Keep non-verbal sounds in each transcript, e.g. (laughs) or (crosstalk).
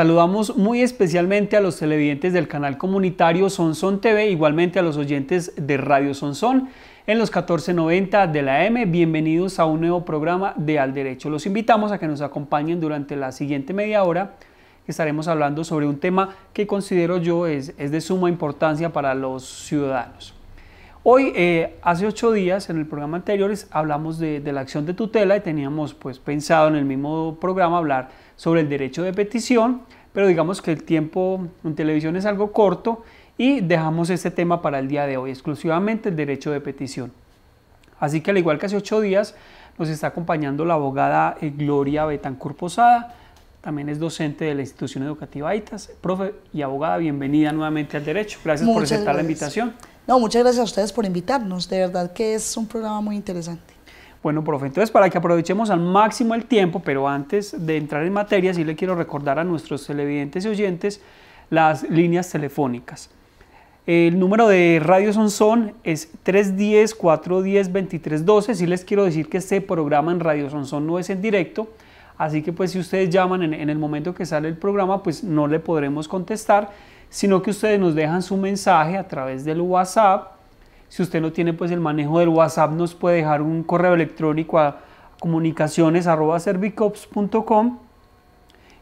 Saludamos muy especialmente a los televidentes del canal comunitario Sonson TV, igualmente a los oyentes de Radio Sonson en los 1490 de la M. Bienvenidos a un nuevo programa de Al Derecho. Los invitamos a que nos acompañen durante la siguiente media hora estaremos hablando sobre un tema que considero yo es, es de suma importancia para los ciudadanos. Hoy, eh, hace ocho días, en el programa anterior, hablamos de, la acción de tutela y teníamos pues, pensado en el mismo programa hablar sobre el derecho de petición, pero digamos que el tiempo en televisión es algo corto y dejamos este tema para el día de hoy, exclusivamente el derecho de petición. Así que al igual que hace ocho días, nos está acompañando la abogada eh, Gloria Betancur Posada, también es docente de la institución educativa AITAS, Profe y abogada, bienvenida nuevamente al derecho. Gracias por aceptar la invitación. No, muchas gracias a ustedes por invitarnos. De verdad que es un programa muy interesante. Bueno, profe, entonces para que aprovechemos al máximo el tiempo, pero antes de entrar en materia, sí le quiero recordar a nuestros televidentes y oyentes las líneas telefónicas. El número de Radio Sonson es 310-410-2312. Sí les quiero decir que este programa en Radio Sonson no es en directo, así que pues si ustedes llaman en, en el momento que sale el programa, pues no le podremos contestar sino que ustedes nos dejan su mensaje a través del WhatsApp. Si usted no tiene pues el manejo del WhatsApp, nos puede dejar un correo electrónico a comunicaciones.servicops.com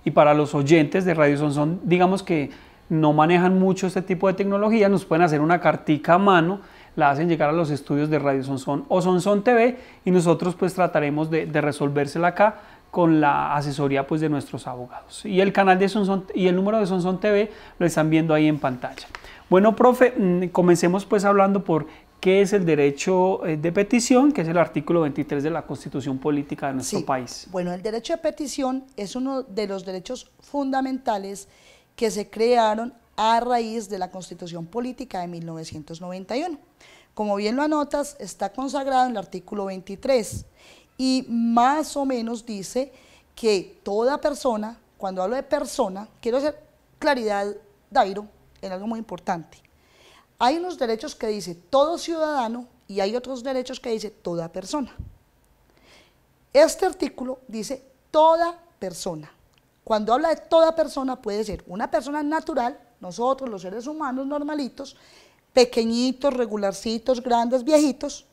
y para los oyentes de Radio Sonson, digamos que no manejan mucho este tipo de tecnología, nos pueden hacer una cartica a mano, la hacen llegar a los estudios de Radio Sonson o Sonson TV y nosotros pues trataremos de, de resolvérsela acá con la asesoría pues, de nuestros abogados. Y el canal de Sonson y el número de Sonson TV lo están viendo ahí en pantalla. Bueno, profe, mm, comencemos pues hablando por qué es el derecho eh, de petición, que es el artículo 23 de la Constitución Política de nuestro país. Bueno, el derecho de petición es uno de los derechos fundamentales que se crearon a raíz de la Constitución Política de 1991. Como bien lo anotas, está consagrado en el artículo 23 y más o menos dice que toda persona, cuando hablo de persona, quiero hacer claridad, Dairo, en algo muy importante. Hay unos derechos que dice todo ciudadano y hay otros derechos que dice toda persona. Este artículo dice toda persona. Cuando habla de toda persona puede ser una persona natural, nosotros los seres humanos normalitos, pequeñitos, regularcitos, grandes, viejitos,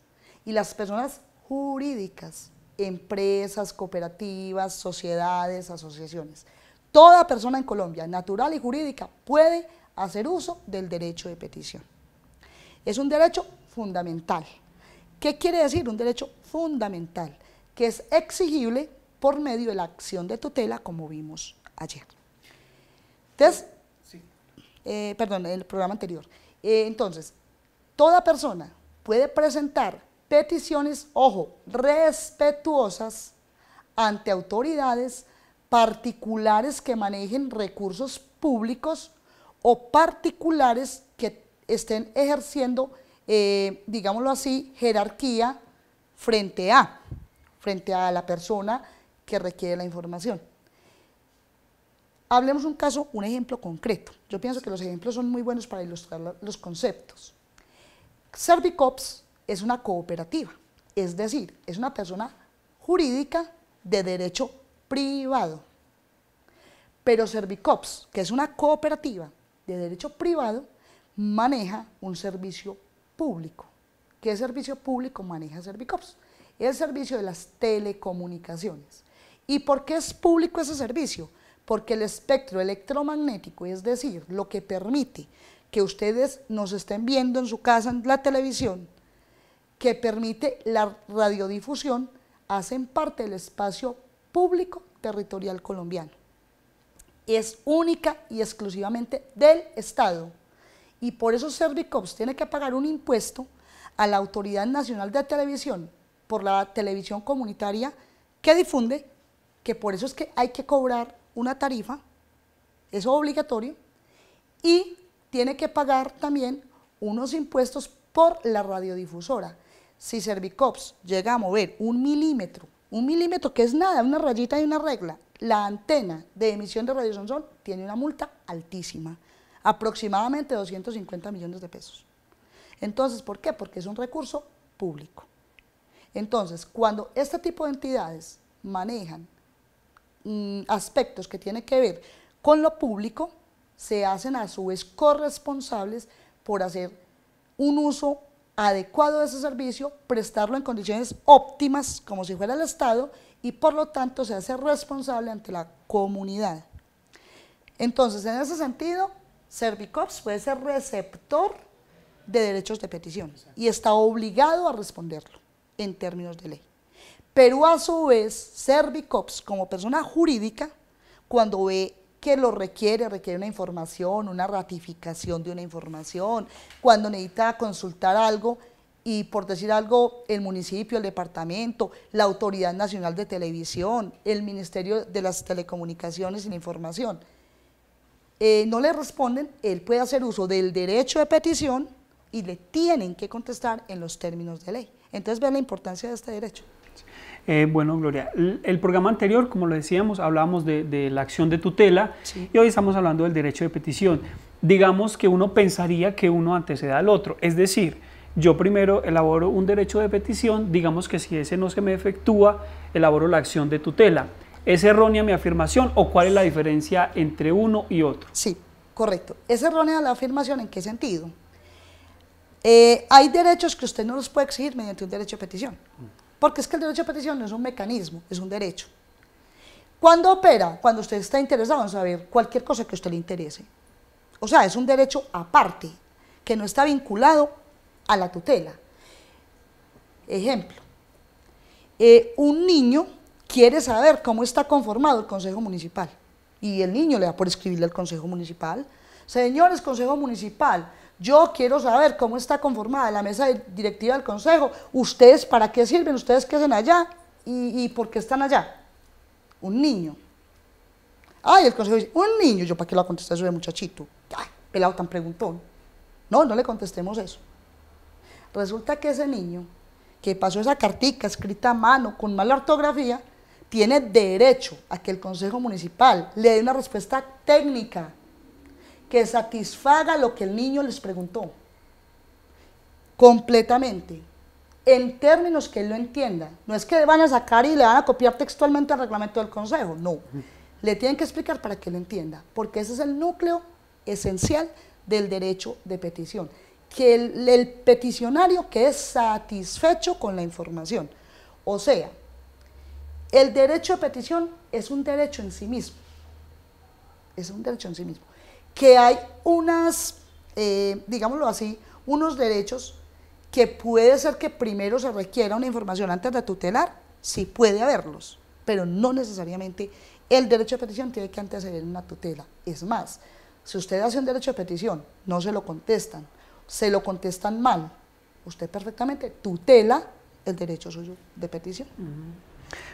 y las personas jurídicas, empresas, cooperativas, sociedades, asociaciones. Toda persona en Colombia, natural y jurídica, puede hacer uso del derecho de petición. Es un derecho fundamental. ¿Qué quiere decir un derecho fundamental? Que es exigible por medio de la acción de tutela, como vimos ayer. Entonces, sí. Eh, perdón, en el programa anterior. Eh, entonces, toda persona puede presentar peticiones, ojo, respetuosas ante autoridades particulares que manejen recursos públicos o particulares que estén ejerciendo, eh, digámoslo así, jerarquía frente a, frente a la persona que requiere la información. Hablemos un caso, un ejemplo concreto. Yo pienso que los ejemplos son muy buenos para ilustrar los conceptos. Servicops es una cooperativa, es decir, es una persona jurídica de derecho privado. Pero Servicops, que es una cooperativa de derecho privado, maneja un servicio público. ¿Qué servicio público maneja Servicops? El servicio de las telecomunicaciones. ¿Y por qué es público ese servicio? Porque el espectro electromagnético, es decir, lo que permite que ustedes nos estén viendo en su casa en la televisión, que permite la radiodifusión hacen parte del espacio público territorial colombiano. Es única y exclusivamente del Estado y por eso Servicops tiene que pagar un impuesto a la Autoridad Nacional de Televisión por la televisión comunitaria que difunde, que por eso es que hay que cobrar una tarifa, eso obligatorio, y tiene que pagar también unos impuestos por la radiodifusora si Cervicops llega a mover un milímetro, un milímetro que es nada, una rayita y una regla, la antena de emisión de Radio Sonson tiene una multa altísima, aproximadamente 250 millones de pesos. Entonces, ¿por qué? Porque es un recurso público. Entonces, cuando este tipo de entidades manejan mm, aspectos que tienen que ver con lo público, se hacen a su vez corresponsables por hacer un uso adecuado de ese servicio, prestarlo en condiciones óptimas, como si fuera el Estado, y por lo tanto se hace responsable ante la comunidad. Entonces, en ese sentido, Servicops puede ser receptor de derechos de petición y está obligado a responderlo en términos de ley. Pero a su vez, Servicops, como persona jurídica, cuando ve que lo requiere, requiere una información, una ratificación de una información, cuando necesita consultar algo y por decir algo, el municipio, el departamento, la Autoridad Nacional de Televisión, el Ministerio de las Telecomunicaciones y la Información, eh, no le responden, él puede hacer uso del derecho de petición y le tienen que contestar en los términos de ley. Entonces vean la importancia de este derecho. Eh, bueno, Gloria, el, programa anterior, como lo decíamos, hablábamos de, la acción de tutela y hoy estamos hablando del derecho de petición. Digamos que uno pensaría que uno anteceda al otro, es decir, yo primero elaboro un derecho de petición, digamos que si ese no se me efectúa, elaboro la acción de tutela. ¿Es errónea mi afirmación o cuál es la diferencia entre uno y otro? Sí, correcto. ¿Es errónea la afirmación en qué sentido? Eh, hay derechos que usted no los puede exigir mediante un derecho de petición. Porque es que el derecho a petición no es un mecanismo, es un derecho. ¿Cuándo opera? Cuando usted está interesado en saber cualquier cosa que a usted le interese. O sea, es un derecho aparte, que no está vinculado a la tutela. Ejemplo, eh, un niño quiere saber cómo está conformado el Consejo Municipal y el niño le da por escribirle al Consejo Municipal. Señores, Consejo Municipal, yo quiero saber cómo está conformada la mesa directiva del Consejo. Ustedes, ¿para qué sirven? ¿Ustedes qué hacen allá? ¿Y, por qué están allá? Un niño. Ay, el Consejo dice, un niño. Yo, ¿para qué lo contesté eso de muchachito? Ay, pelado tan preguntón. No, no le contestemos eso. Resulta que ese niño que pasó esa cartica escrita a mano con mala ortografía, tiene derecho a que el Consejo Municipal le dé una respuesta técnica que satisfaga lo que el niño les preguntó. Completamente. En términos que él lo entienda. No es que van a sacar y le van a copiar textualmente el reglamento del consejo. No. Le tienen que explicar para que lo entienda. Porque ese es el núcleo esencial del derecho de petición. Que el, peticionario Que es satisfecho con la información. O sea, el derecho de petición es un derecho en sí mismo. Es un derecho en sí mismo que hay unas, eh, digámoslo así, unos derechos que puede ser que primero se requiera una información antes de tutelar, sí puede haberlos, pero no necesariamente el derecho de petición tiene que anteceder una tutela. Es más, si usted hace un derecho de petición, no se lo contestan, se lo contestan mal, usted perfectamente tutela el derecho suyo de petición.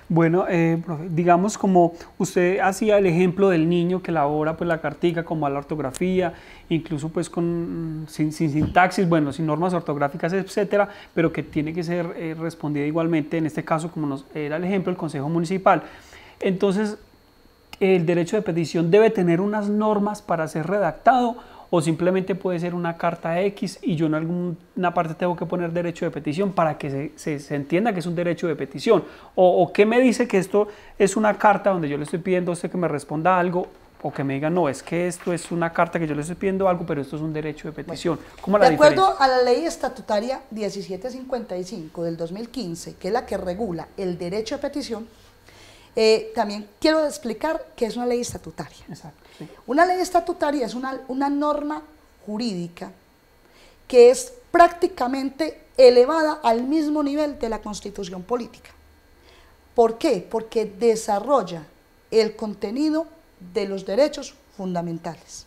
Bueno, eh, digamos como usted hacía el ejemplo del niño que elabora pues la cartica a la ortografía, incluso pues con, sin, sintaxis, bueno, sin normas ortográficas, etcétera, pero que tiene que ser eh, respondida igualmente, en este caso como nos era el ejemplo, el Consejo Municipal. Entonces, el derecho de petición debe tener unas normas para ser redactado o simplemente puede ser una carta X y yo en alguna parte tengo que poner derecho de petición para que se, entienda que es un derecho de petición. O, qué me dice que esto es una carta donde yo le estoy pidiendo a que me responda algo o que me diga no, es que esto es una carta que yo le estoy pidiendo algo, pero esto es un derecho de petición. de acuerdo a la ley estatutaria 1755 del 2015, que es la que regula el derecho de petición, eh, también quiero explicar que es una ley estatutaria. Exacto. Una ley estatutaria es una, una norma jurídica que es prácticamente elevada al mismo nivel de la constitución política. ¿Por qué? Porque desarrolla el contenido de los derechos fundamentales.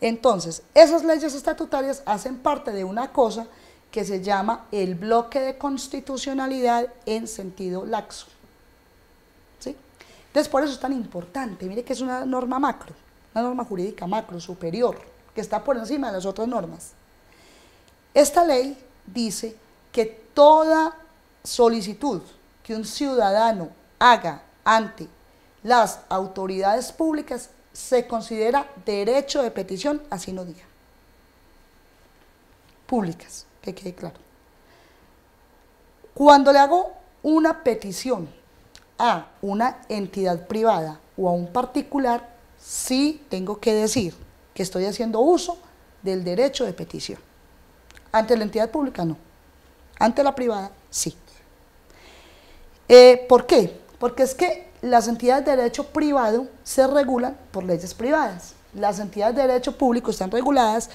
Entonces, esas leyes estatutarias hacen parte de una cosa que se llama el bloque de constitucionalidad en sentido laxo. Entonces, por eso es tan importante. Mire que es una norma macro, una norma jurídica macro, superior, que está por encima de las otras normas. Esta ley dice que toda solicitud que un ciudadano haga ante las autoridades públicas se considera derecho de petición, así no diga. Públicas, que quede claro. Cuando le hago una petición a una entidad privada o a un particular, sí tengo que decir que estoy haciendo uso del derecho de petición. Ante la entidad pública no. Ante la privada sí. Eh, ¿Por qué? Porque es que las entidades de derecho privado se regulan por leyes privadas. Las entidades de derecho público están reguladas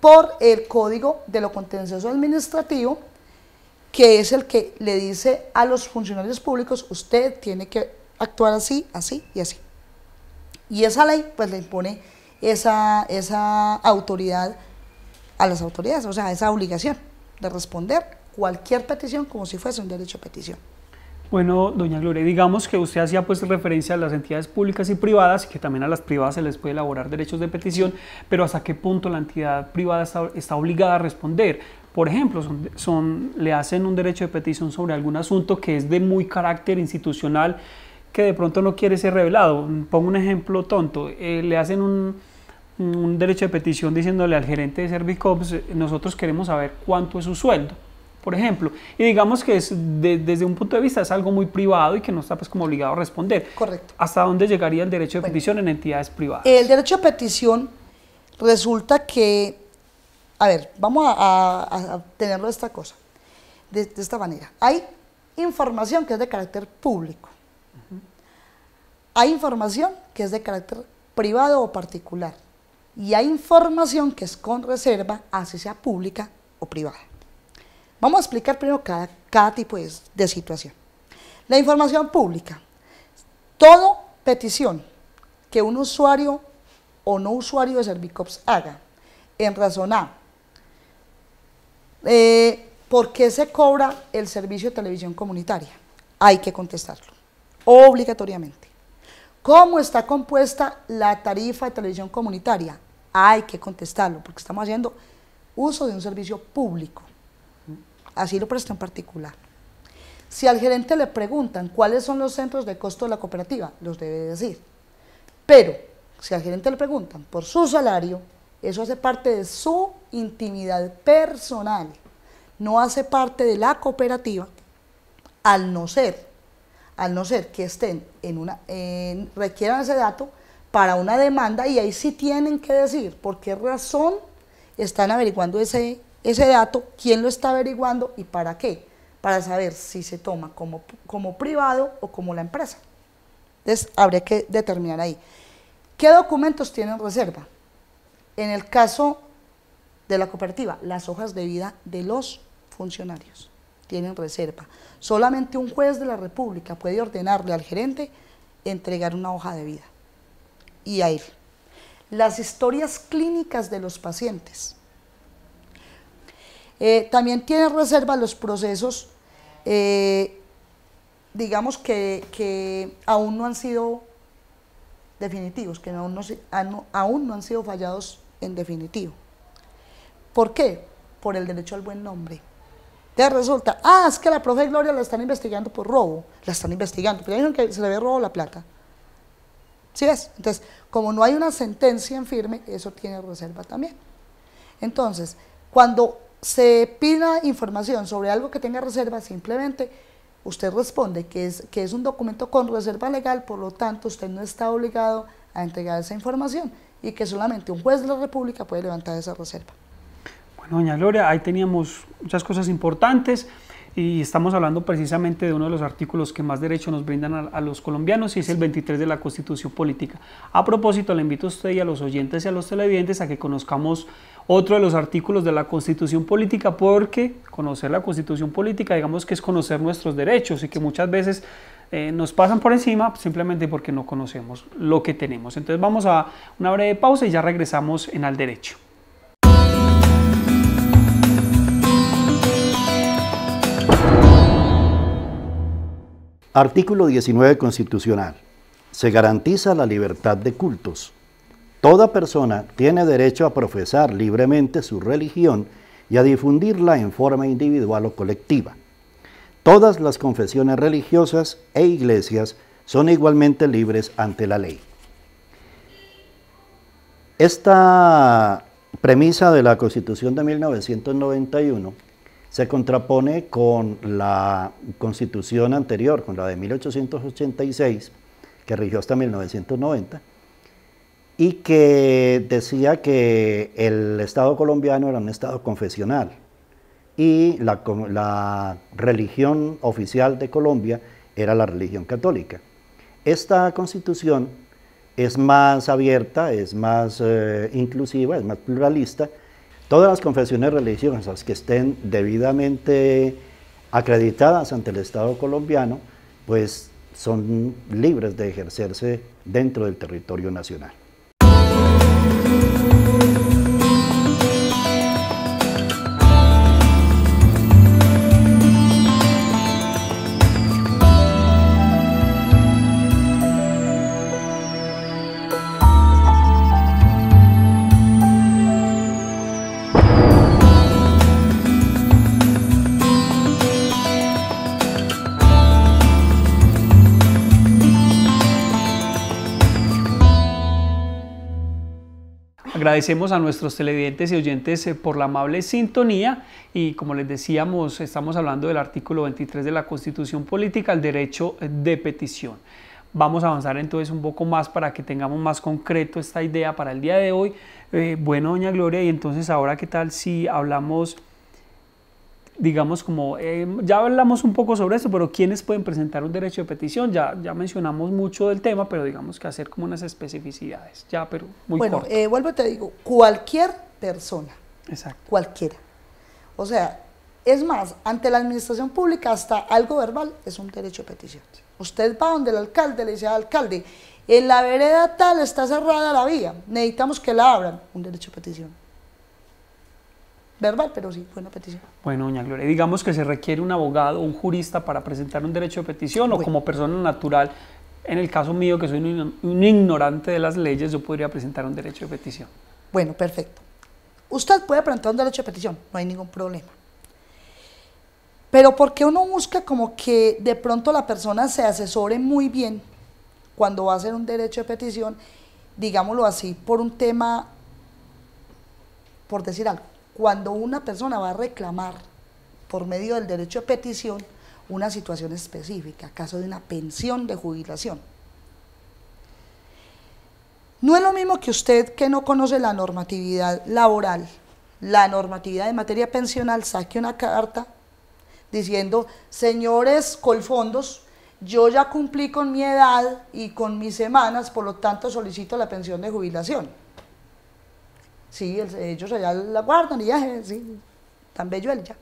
por el Código de lo Contencioso Administrativo que es el que le dice a los funcionarios públicos, usted tiene que actuar así, así y así. Y esa ley pues le impone esa, esa autoridad a las autoridades, o sea, esa obligación de responder cualquier petición como si fuese un derecho de petición. Bueno, doña Gloria, digamos que usted hacía pues referencia a las entidades públicas y privadas y que también a las privadas se les puede elaborar derechos de petición, pero ¿hasta qué punto la entidad privada está, está obligada a responder? Por ejemplo, son, le hacen un derecho de petición sobre algún asunto que es de muy carácter institucional que de pronto no quiere ser revelado. Pongo un ejemplo tonto. Eh, le hacen un, derecho de petición diciéndole al gerente de Servicops, nosotros queremos saber cuánto es su sueldo, por ejemplo. Y digamos que es desde un punto de vista es algo muy privado y que no está pues, como obligado a responder. Correcto. ¿Hasta dónde llegaría el derecho de petición en entidades privadas? El derecho de petición resulta que a ver, vamos a, tenerlo de esta cosa, de, esta manera. Hay información que es de carácter público. Hay información que es de carácter privado o particular. Y hay información que es con reserva, así sea pública o privada. Vamos a explicar primero cada, tipo de, situación. La información pública. Toda petición que un usuario o no usuario de Servicops haga en razón A eh, ¿por qué se cobra el servicio de televisión comunitaria? Hay que contestarlo, obligatoriamente. ¿Cómo está compuesta la tarifa de televisión comunitaria? Hay que contestarlo, porque estamos haciendo uso de un servicio público. Así lo presta en particular. Si al gerente le preguntan cuáles son los centros de costo de la cooperativa, los debe decir. Pero si al gerente le preguntan por su salario, eso hace parte de su intimidad personal. No hace parte de la cooperativa al no ser, al no ser que estén en una, requieran ese dato para una demanda y ahí sí tienen que decir por qué razón están averiguando ese, ese dato, quién lo está averiguando y para qué, para saber si se toma como, como privado o como la empresa. Entonces, habría que determinar ahí. ¿Qué documentos tienen reserva? En el caso de la cooperativa, las hojas de vida de los funcionarios tienen reserva. Solamente un juez de la República puede ordenarle al gerente entregar una hoja de vida y a ir. Las historias clínicas de los pacientes. Eh, también tienen reserva los procesos, eh, digamos que, aún no han sido definitivos, que no, aún no han sido fallados en definitivo. ¿Por qué? Por el derecho al buen nombre. Te resulta, ah, es que la profe Gloria la están investigando por robo, la están investigando, pero dijeron que se le había robado la plata. ¿Sí ves? Entonces, como no hay una sentencia en firme, eso tiene reserva también. Entonces, cuando se pida información sobre algo que tenga reserva, simplemente usted responde que es, que es un documento con reserva legal, por lo tanto, usted no está obligado a entregar esa información y que solamente un juez de la República puede levantar esa reserva. Bueno, doña Gloria, ahí teníamos muchas cosas importantes y estamos hablando precisamente de uno de los artículos que más derecho nos brindan a, a, los colombianos y es el 23 de la Constitución Política. A propósito, le invito a usted y a los oyentes y a los televidentes a que conozcamos otro de los artículos de la Constitución Política porque conocer la Constitución Política digamos que es conocer nuestros derechos y que muchas veces eh, nos pasan por encima simplemente porque no conocemos lo que tenemos. Entonces vamos a una breve pausa y ya regresamos en al derecho. Artículo 19 Constitucional. Se garantiza la libertad de cultos. Toda persona tiene derecho a profesar libremente su religión y a difundirla en forma individual o colectiva. Todas las confesiones religiosas e iglesias son igualmente libres ante la ley. Esta premisa de la Constitución de 1991 se contrapone con la Constitución anterior, con la de 1886, que rigió hasta 1990, y que decía que el Estado colombiano era un Estado confesional y la, religión oficial de Colombia era la religión católica. Esta constitución es más abierta, es más eh, inclusiva, es más pluralista. Todas las confesiones religiosas que estén debidamente acreditadas ante el Estado colombiano, pues son libres de ejercerse dentro del territorio nacional. Agradecemos a nuestros televidentes y oyentes eh, por la amable sintonía y como les decíamos, estamos hablando del artículo 23 de la Constitución Política, el derecho eh, de petición. Vamos a avanzar entonces un poco más para que tengamos más concreto esta idea para el día de hoy. Eh, bueno, doña Gloria, y entonces ahora qué tal si hablamos digamos como, eh, ya hablamos un poco sobre esto, pero ¿quiénes pueden presentar un derecho de petición? Ya, ya mencionamos mucho del tema, pero digamos que hacer como unas especificidades, ya, pero muy bueno, corto. Bueno, eh, vuelvo y te digo, cualquier persona. Exacto. Cualquiera. O sea, es más, ante la administración pública hasta algo verbal es un derecho de petición. Usted va donde el alcalde le dice al alcalde, en la vereda tal está cerrada la vía, necesitamos que la abran, un derecho de petición verbal, pero sí, fue petición. Bueno, doña Gloria, digamos que se requiere un abogado o un jurista para presentar un derecho de petición o como persona natural, en el caso mío, que soy un, un ignorante de las leyes, yo podría presentar un derecho de petición. Bueno, perfecto. Usted puede presentar un derecho de petición, no hay ningún problema. Pero ¿por qué uno busca como que de pronto la persona se asesore muy bien cuando va a hacer un derecho de petición, digámoslo así, por un tema, por decir algo, cuando una persona va a reclamar por medio del derecho de petición una situación específica, caso de una pensión de jubilación. No es lo mismo que usted que no conoce la normatividad laboral, la normatividad de materia pensional, saque una carta diciendo, señores colfondos, yo ya cumplí con mi edad y con mis semanas, por lo tanto solicito la pensión de jubilación Sí, ellos allá la guardan y ya, eh, sí, tan bello él ya.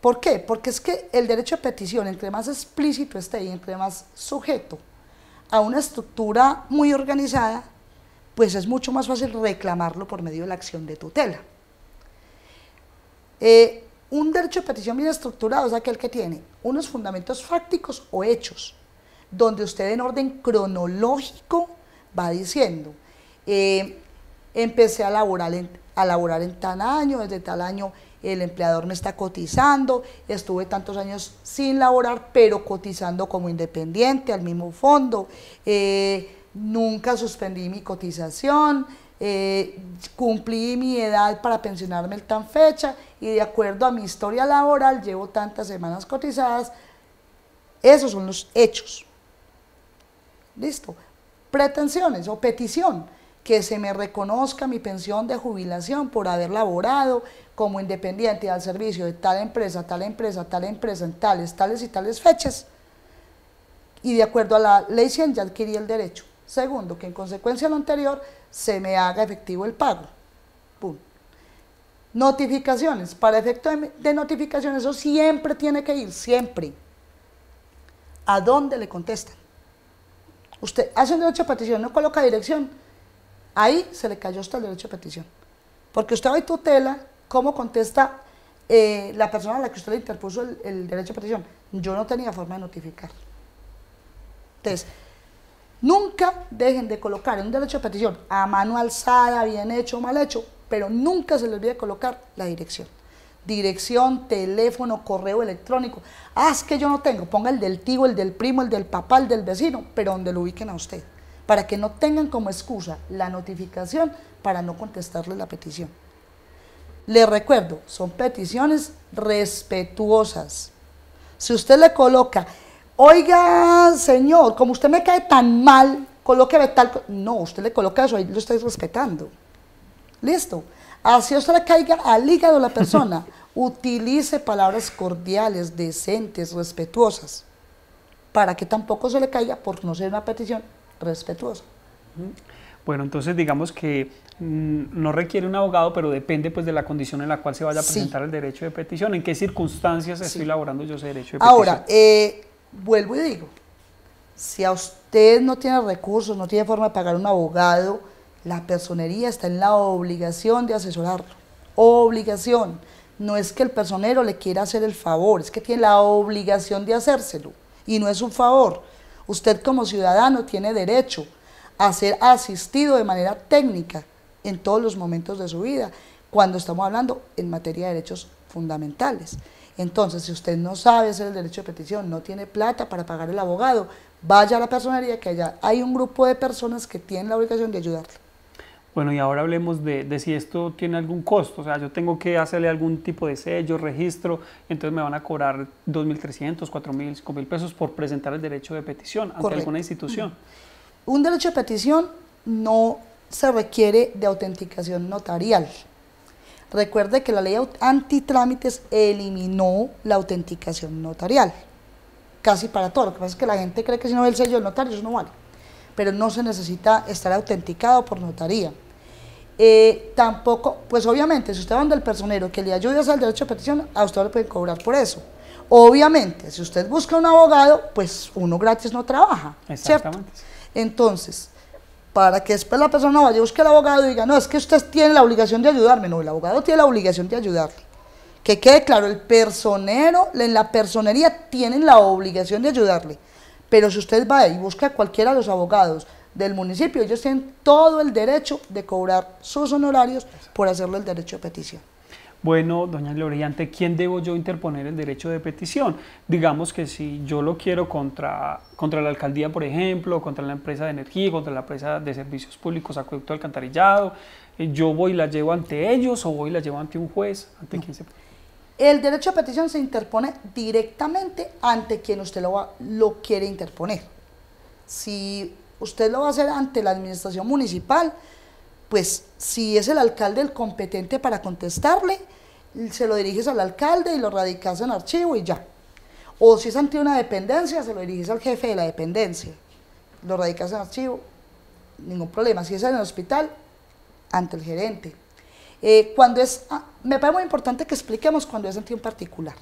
¿Por qué? Porque es que el derecho de petición, entre más explícito esté y entre más sujeto a una estructura muy organizada, pues es mucho más fácil reclamarlo por medio de la acción de tutela. Eh, un derecho de petición bien estructurado es aquel que tiene unos fundamentos fácticos o hechos, donde usted en orden cronológico va diciendo, eh, empecé a laborar en, tal año, desde tal año el empleador me está cotizando, estuve tantos años sin laborar, pero cotizando como independiente al mismo fondo, eh, nunca suspendí mi cotización, eh, cumplí mi edad para pensionarme en tan fecha y de acuerdo a mi historia laboral llevo tantas semanas cotizadas. Esos son los hechos. Listo. Pretensiones o petición que se me reconozca mi pensión de jubilación por haber laborado como independiente al servicio de tal empresa, tal empresa, tal empresa, en tales, tales y tales fechas. Y de acuerdo a la ley 100 ya adquirí el derecho. Segundo, que en consecuencia de lo anterior se me haga efectivo el pago. Notificaciones. Para efecto de notificaciones, eso siempre tiene que ir, siempre. ¿A dónde le contestan? Usted hace un derecho de petición, no coloca dirección Ahí se le cayó hasta el derecho de petición. Porque usted hoy tutela cómo contesta eh, la persona a la que usted le interpuso el, el, derecho de petición. Yo no tenía forma de notificar. Entonces, nunca dejen de colocar en un derecho de petición a mano alzada, bien hecho o mal hecho, pero nunca se les olvide colocar la dirección. Dirección, teléfono, correo electrónico. Haz ah, que yo no tengo. Ponga el del tío, el del primo, el del papá, el del vecino, pero donde lo ubiquen a usted para que no tengan como excusa la notificación para no contestarle la petición. Les recuerdo, son peticiones respetuosas. Si usted le coloca, oiga señor, como usted me cae tan mal, colóqueme tal... No, usted le coloca eso, ahí lo estáis respetando. Listo. Así usted le caiga al hígado a la persona, (laughs) utilice palabras cordiales, decentes, respetuosas, para que tampoco se le caiga por no ser una petición respetuoso. Bueno, entonces digamos que mm, no requiere un abogado, pero depende pues de la condición en la cual se vaya a presentar el derecho de petición. ¿En qué circunstancias estoy elaborando yo ese derecho de petición? Ahora, eh, vuelvo y digo, si a usted no tiene recursos, no tiene forma de pagar un abogado, la personería está en la obligación de asesorarlo. Obligación. No es que el personero le quiera hacer el favor, es que tiene la obligación de hacérselo. Y no es un favor. Usted como ciudadano tiene derecho a ser asistido de manera técnica en todos los momentos de su vida, cuando estamos hablando en materia de derechos fundamentales. Entonces, si usted no sabe hacer el derecho de petición, no tiene plata para pagar el abogado, vaya a la personería que allá hay un grupo de personas que tienen la obligación de ayudarle. Bueno, y ahora hablemos de, si esto tiene algún costo. O sea, yo tengo que hacerle algún tipo de sello, registro, entonces me van a cobrar 2.300, 4.000, 5.000 pesos por presentar el derecho de petición ante alguna institución. Un derecho de petición no se requiere de autenticación notarial. Recuerde que la ley antitrámites eliminó la autenticación notarial, casi para todo. Lo que pasa es que la gente cree que si no ve el sello del notario, eso no vale. Pero no se necesita estar autenticado por notaría eh, tampoco, pues obviamente, si usted va donde el personero que le ayude a hacer el derecho de petición, a usted le pueden cobrar por eso. Obviamente, si usted busca un abogado, pues uno gratis no trabaja, Exactamente. Entonces, para que después la persona vaya a busque al abogado y diga, no, es que usted tiene la obligación de ayudarme. No, el abogado tiene la obligación de ayudarle. Que quede claro, el personero, en la personería tienen la obligación de ayudarle. Pero si usted va y busca a cualquiera de los abogados, del municipio. Ellos tienen todo el derecho de cobrar sus honorarios por hacerle el derecho de petición. Bueno, doña Lore, ante quién debo yo interponer el derecho de petición? Digamos que si yo lo quiero contra, contra la alcaldía, por ejemplo, contra la empresa de energía, contra la empresa de servicios públicos, acueducto alcantarillado, eh, yo voy y la llevo ante ellos o voy y la llevo ante un juez, ante El derecho de petición se interpone directamente ante quien usted lo, va, lo quiere interponer. Si usted lo va a hacer ante la administración municipal, pues si es el alcalde el competente para contestarle, se lo diriges al alcalde y lo radicas en archivo y ya. O si es ante una dependencia, se lo diriges al jefe de la dependencia, lo radicas en archivo, ningún problema. Si es en el hospital, ante el gerente. Eh, cuando es, ah, me parece muy importante que expliquemos cuando es ante un particular.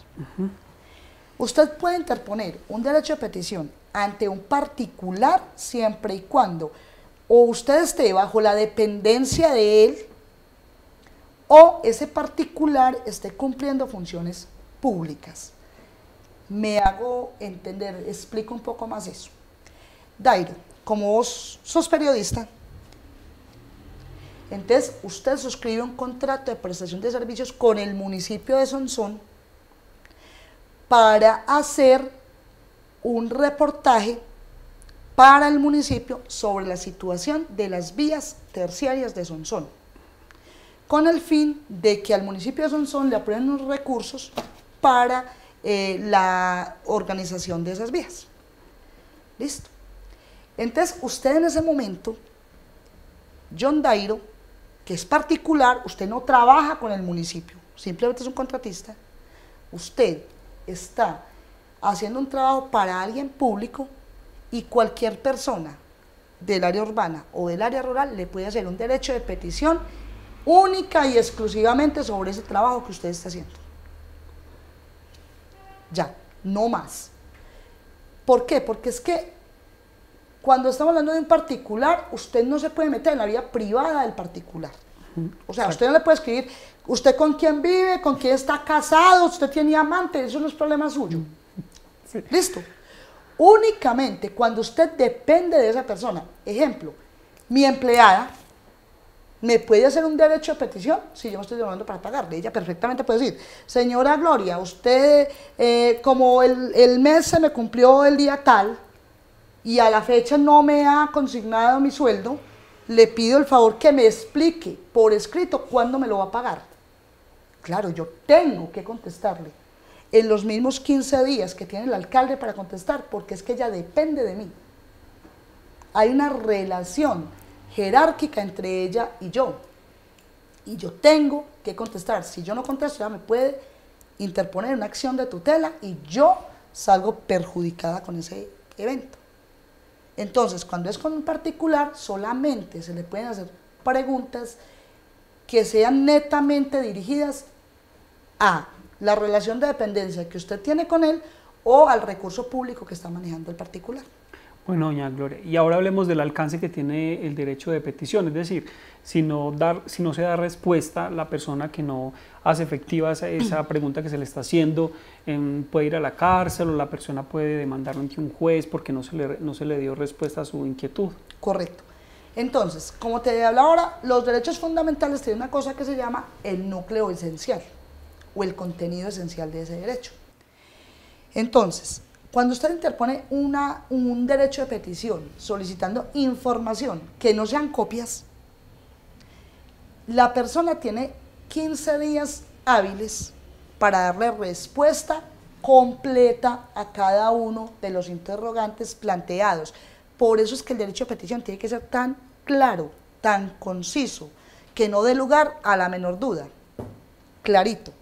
Usted puede interponer un derecho de petición ante un particular siempre y cuando o usted esté bajo la dependencia de él o ese particular esté cumpliendo funciones públicas. Me hago entender, explico un poco más eso. Dairo, como vos sos periodista, entonces usted suscribe un contrato de prestación de servicios con el municipio de Sonsón para hacer un reportaje para el municipio sobre la situación de las vías terciarias de Sonsón, con el fin de que al municipio de Sonsón le aprueben los recursos para eh, la organización de esas vías. Listo. Entonces, usted en ese momento, John Dairo, que es particular, usted no trabaja con el municipio, simplemente es un contratista, usted está haciendo un trabajo para alguien público y cualquier persona del área urbana o del área rural le puede hacer un derecho de petición única y exclusivamente sobre ese trabajo que usted está haciendo. Ya, no más. ¿Por qué? Porque es que cuando estamos hablando de un particular, usted no se puede meter en la vida privada del particular. O sea, usted no le puede escribir, usted con quién vive, con quién está casado, usted tiene amante, eso no es problema suyo. Listo. Únicamente cuando usted depende de esa persona. Ejemplo, mi empleada me puede hacer un derecho de petición si yo me estoy demandando para pagarle. Ella perfectamente puede decir, señora Gloria, usted, eh, como el, el mes se me cumplió el día tal y a la fecha no me ha consignado mi sueldo, le pido el favor que me explique por escrito cuándo me lo va a pagar. Claro, yo tengo que contestarle en los mismos 15 días que tiene el alcalde para contestar, porque es que ella depende de mí. Hay una relación jerárquica entre ella y yo. Y yo tengo que contestar. Si yo no contesto, ella me puede interponer una acción de tutela y yo salgo perjudicada con ese evento. Entonces, cuando es con un particular, solamente se le pueden hacer preguntas que sean netamente dirigidas a la relación de dependencia que usted tiene con él o al recurso público que está manejando el particular. Bueno, doña Gloria, y ahora hablemos del alcance que tiene el derecho de petición, es decir, si no, dar, si no se da respuesta, la persona que no hace efectiva esa, (clears throat) pregunta que se le está haciendo em, puede ir a la cárcel o la persona puede demandarlo ante un juez porque no se, le, no se le dio respuesta a su inquietud. Correcto. Entonces, como te hablaba ahora, los derechos fundamentales tienen una cosa que se llama el núcleo esencial o el contenido esencial de ese derecho. Entonces, cuando usted interpone una, un derecho de petición solicitando información que no sean copias, la persona tiene 15 días hábiles para darle respuesta completa a cada uno de los interrogantes planteados. Por eso es que el derecho de petición tiene que ser tan claro, tan conciso, que no dé lugar a la menor duda. Clarito.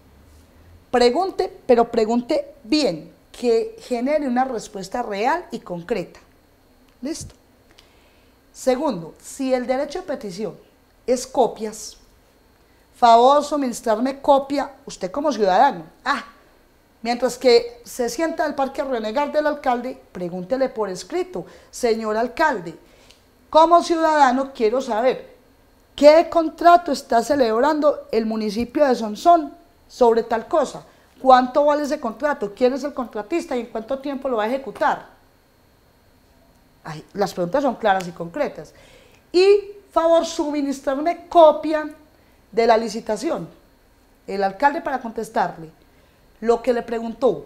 Pregunte, pero pregunte bien, que genere una respuesta real y concreta. Listo. Segundo, si el derecho de petición es copias, favor suministrarme copia, usted como ciudadano. Ah, mientras que se sienta al parque a renegar del alcalde, pregúntele por escrito, señor alcalde, como ciudadano quiero saber qué contrato está celebrando el municipio de Sonsón sobre tal cosa. ¿Cuánto vale ese contrato? ¿Quién es el contratista y en cuánto tiempo lo va a ejecutar? las preguntas son claras y concretas. Y favor, suministrarme copia de la licitación. El alcalde para contestarle lo que le preguntó,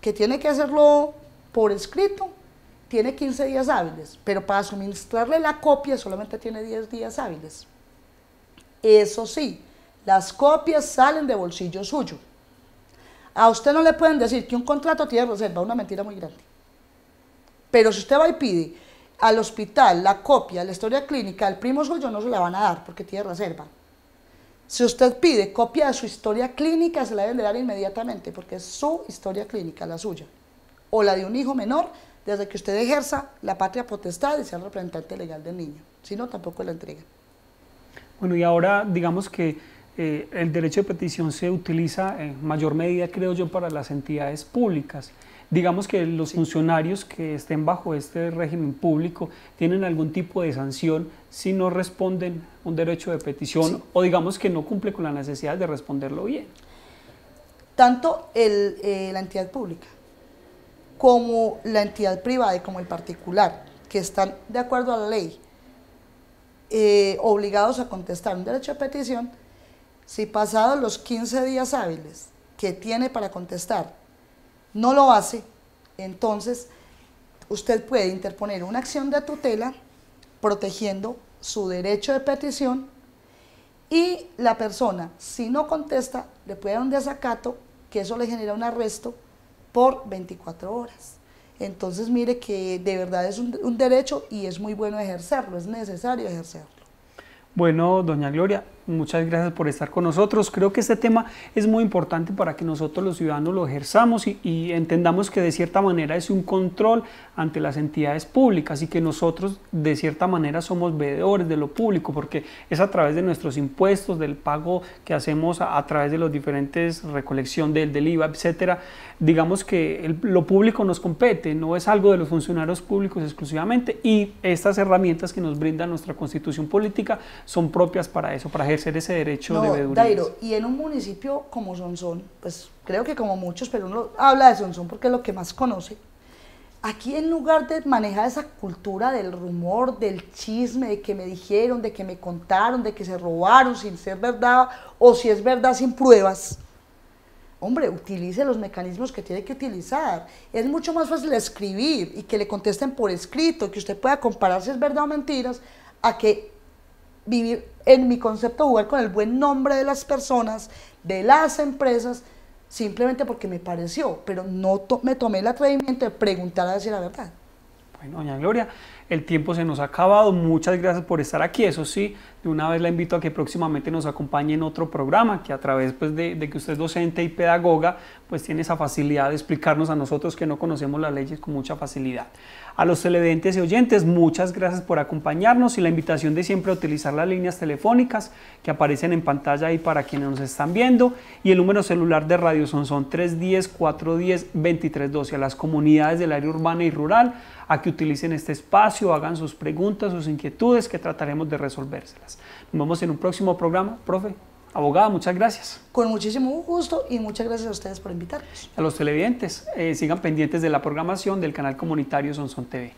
que tiene que hacerlo por escrito, tiene 15 días hábiles, pero para suministrarle la copia solamente tiene 10 días hábiles. Eso sí, las copias salen de bolsillo suyo. A usted no le pueden decir que un contrato tiene reserva, una mentira muy grande. Pero si usted va y pide al hospital la copia, la historia clínica, el primo suyo no se la van a dar porque tiene reserva. Si usted pide copia de su historia clínica, se la deben de dar inmediatamente porque es su historia clínica, la suya, o la de un hijo menor, desde que usted ejerza la patria potestad y sea el representante legal del niño. Si no, tampoco la entrega. Bueno, y ahora digamos que eh, el derecho de petición se utiliza en mayor medida, creo yo, para las entidades públicas. Digamos que los funcionarios que estén bajo este régimen público tienen algún tipo de sanción si no responden un derecho de petición o digamos que no cumple con la necesidad de responderlo bien. Tanto eh, la entidad pública como la entidad privada y como el particular que están de acuerdo a la ley eh, obligados a contestar un derecho de petición, si pasados los 15 días hábiles que tiene para contestar, no lo hace, entonces usted puede interponer una acción de tutela protegiendo su derecho de petición y la persona, si no contesta, le puede dar un desacato que eso le genera un arresto por 24 horas. Entonces mire que de verdad es un, un derecho y es muy bueno ejercerlo, es necesario ejercerlo. Bueno, doña Gloria, Muchas gracias por estar con nosotros. Creo que este tema es muy importante para que nosotros los ciudadanos lo ejerzamos y, entendamos que de cierta manera es un control ante las entidades públicas y que nosotros de cierta manera somos veedores de lo público porque es a través de nuestros impuestos, del pago que hacemos a, través de los diferentes recolección del, del IVA, etcétera. Digamos que lo público nos compete, no es algo de los funcionarios públicos exclusivamente y estas herramientas que nos brinda nuestra constitución política son propias para eso, para ser ese derecho de Dairo, y en un municipio como Sonsón, pues creo que como muchos, pero uno habla de Sonsón porque es lo que más conoce. Aquí en lugar de manejar esa cultura del rumor, del chisme, de que me dijeron, de que me contaron, de que se robaron sin ser verdad o si es verdad sin pruebas, hombre, utilice los mecanismos que tiene que utilizar. Es mucho más fácil escribir y que le contesten por escrito, que usted pueda comparar si es verdad o mentiras, a que vivir en mi concepto, jugar con el buen nombre de las personas, de las empresas, simplemente porque me pareció, pero no me tomé el atrevimiento de preguntar a decir la verdad. Bueno, doña Gloria, el tiempo se nos ha acabado. Muchas gracias por estar aquí. Eso sí, de una vez la invito a que próximamente nos acompañe en otro programa, que a través pues, de, que usted es docente y pedagoga, pues tiene esa facilidad de explicarnos a nosotros que no conocemos las leyes con mucha facilidad. A los televidentes y oyentes, muchas gracias por acompañarnos y la invitación de siempre a utilizar las líneas telefónicas que aparecen en pantalla y para quienes nos están viendo y el número celular de Radio Son son 310-410-2312 a las comunidades del área urbana y rural a que utilicen este espacio, hagan sus preguntas, sus inquietudes que trataremos de resolvérselas. Nos vemos en un próximo programa, profe. Abogada, muchas gracias. Con muchísimo gusto y muchas gracias a ustedes por invitarnos. A los televidentes, eh, sigan pendientes de la programación del canal comunitario Sonson TV.